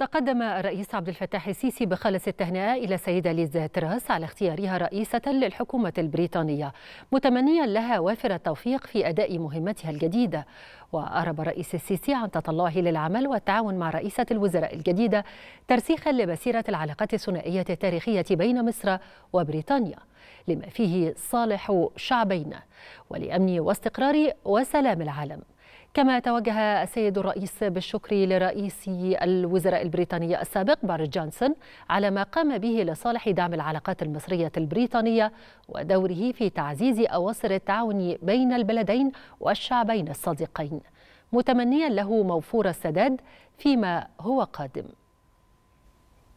تقدم الرئيس عبد الفتاح السيسي بخالص التهنئة إلى السيدة ليز تراس على اختيارها رئيسة للحكومة البريطانية متمنيا لها وافر التوفيق في أداء مهمتها الجديدة وأعرب الرئيس السيسي عن تطلعه للعمل والتعاون مع رئيسة الوزراء الجديدة ترسيخا لمسيرة العلاقات الثنائية التاريخية بين مصر وبريطانيا لما فيه صالح شعبينا ولأمن واستقرار وسلام العالم كما توجه السيد الرئيس بالشكر لرئيس الوزراء البريطاني السابق باريس جونسون على ما قام به لصالح دعم العلاقات المصرية البريطانية ودوره في تعزيز أواصر التعاون بين البلدين والشعبين الصديقين متمنيا له موفور السداد فيما هو قادم